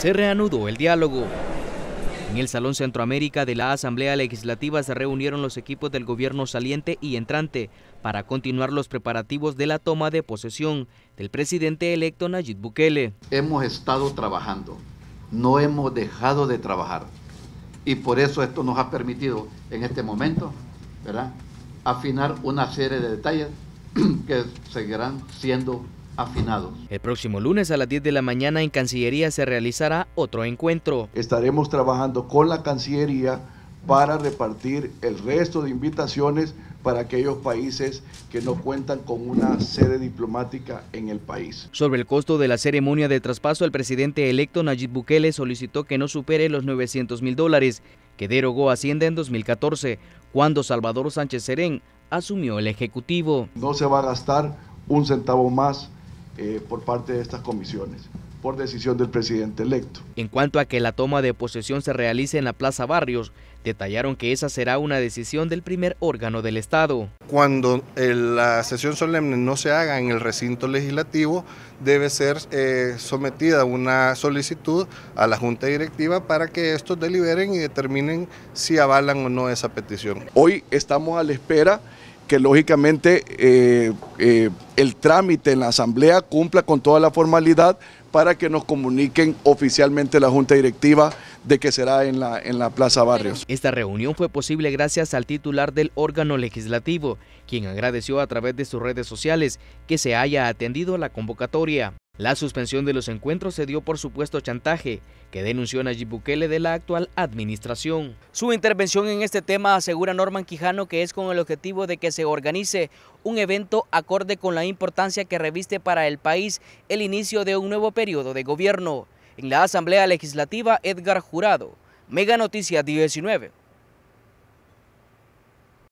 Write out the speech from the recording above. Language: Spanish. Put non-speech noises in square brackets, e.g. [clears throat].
se reanudó el diálogo. En el Salón Centroamérica de la Asamblea Legislativa se reunieron los equipos del gobierno saliente y entrante para continuar los preparativos de la toma de posesión del presidente electo Nayib Bukele. Hemos estado trabajando, no hemos dejado de trabajar y por eso esto nos ha permitido en este momento afinar una serie de detalles [clears throat] que seguirán siendo el próximo lunes a las 10 de la mañana en Cancillería se realizará otro encuentro. Estaremos trabajando con la Cancillería para repartir el resto de invitaciones para aquellos países que no cuentan con una sede diplomática en el país. Sobre el costo de la ceremonia de traspaso, el presidente electo Nayib Bukele solicitó que no supere los 900 mil dólares que derogó Hacienda en 2014, cuando Salvador Sánchez Serén asumió el Ejecutivo. No se va a gastar un centavo más eh, por parte de estas comisiones por decisión del presidente electo. En cuanto a que la toma de posesión se realice en la Plaza Barrios, detallaron que esa será una decisión del primer órgano del Estado. Cuando eh, la sesión solemne no se haga en el recinto legislativo, debe ser eh, sometida una solicitud a la Junta Directiva para que estos deliberen y determinen si avalan o no esa petición. Hoy estamos a la espera que lógicamente eh, eh, el trámite en la Asamblea cumpla con toda la formalidad para que nos comuniquen oficialmente la Junta Directiva de que será en la, en la Plaza Barrios. Esta reunión fue posible gracias al titular del órgano legislativo, quien agradeció a través de sus redes sociales que se haya atendido a la convocatoria. La suspensión de los encuentros se dio por supuesto chantaje, que denunció Nayib Bukele de la actual administración. Su intervención en este tema asegura Norman Quijano que es con el objetivo de que se organice un evento acorde con la importancia que reviste para el país el inicio de un nuevo periodo de gobierno. En la Asamblea Legislativa, Edgar Jurado, Mega Noticia 19.